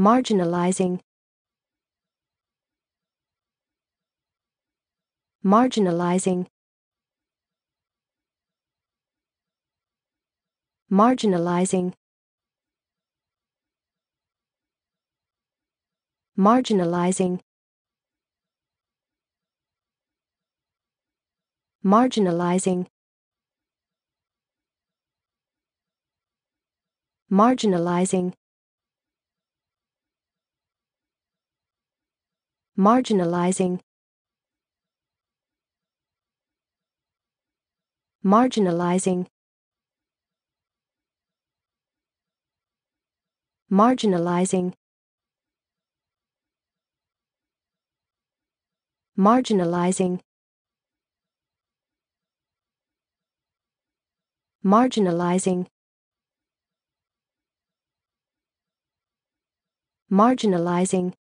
marginalizing marginalizing marginalizing marginalizing marginalizing marginalizing marginalizing marginalizing marginalizing marginalizing marginalizing marginalizing